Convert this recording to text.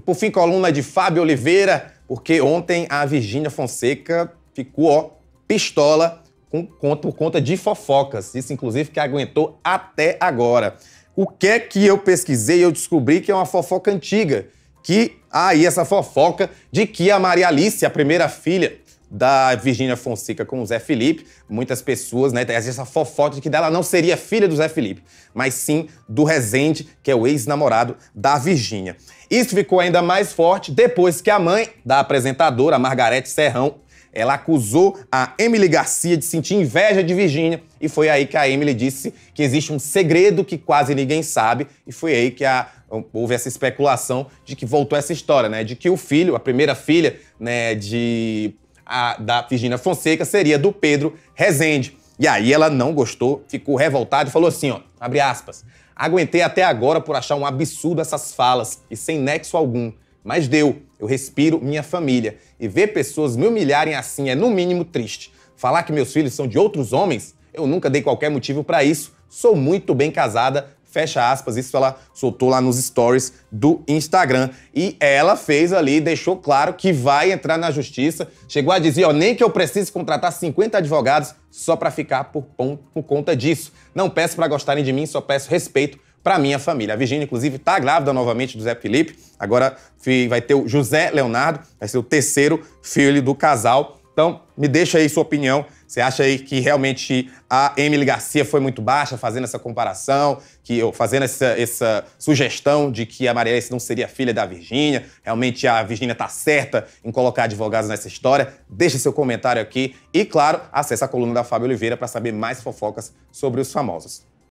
E por fim, coluna de Fábio Oliveira, porque ontem a Virgínia Fonseca ficou, ó, pistola com, com, por conta de fofocas. Isso, inclusive, que aguentou até agora. O que é que eu pesquisei? Eu descobri que é uma fofoca antiga. Que aí ah, essa fofoca de que a Maria Alice, a primeira filha da Virgínia Fonseca com o Zé Felipe. Muitas pessoas, né, tem essa fofoca de que dela não seria filha do Zé Felipe, mas sim do Rezende, que é o ex-namorado da Virgínia. Isso ficou ainda mais forte depois que a mãe da apresentadora, Margarete Serrão, ela acusou a Emily Garcia de sentir inveja de Virgínia e foi aí que a Emily disse que existe um segredo que quase ninguém sabe e foi aí que a, houve essa especulação de que voltou essa história, né, de que o filho, a primeira filha, né, de a, da Virgínia Fonseca seria do Pedro Rezende. E aí ela não gostou, ficou revoltada e falou assim, ó, abre aspas, aguentei até agora por achar um absurdo essas falas e sem nexo algum, mas deu, eu respiro minha família e ver pessoas me humilharem assim é no mínimo triste. Falar que meus filhos são de outros homens, eu nunca dei qualquer motivo para isso, sou muito bem casada, Fecha aspas, isso ela soltou lá nos stories do Instagram. E ela fez ali, deixou claro que vai entrar na justiça. Chegou a dizer, ó, nem que eu precise contratar 50 advogados só para ficar por, por conta disso. Não peço para gostarem de mim, só peço respeito para minha família. A Virgínia, inclusive, está grávida novamente do Zé Felipe. Agora vai ter o José Leonardo, vai ser o terceiro filho do casal. Então, me deixa aí sua opinião você acha aí que realmente a Emily Garcia foi muito baixa fazendo essa comparação, que fazendo essa, essa sugestão de que a Marielle não seria filha da Virgínia? Realmente a Virgínia está certa em colocar advogados nessa história? Deixe seu comentário aqui e, claro, acesse a coluna da Fábio Oliveira para saber mais fofocas sobre os famosos.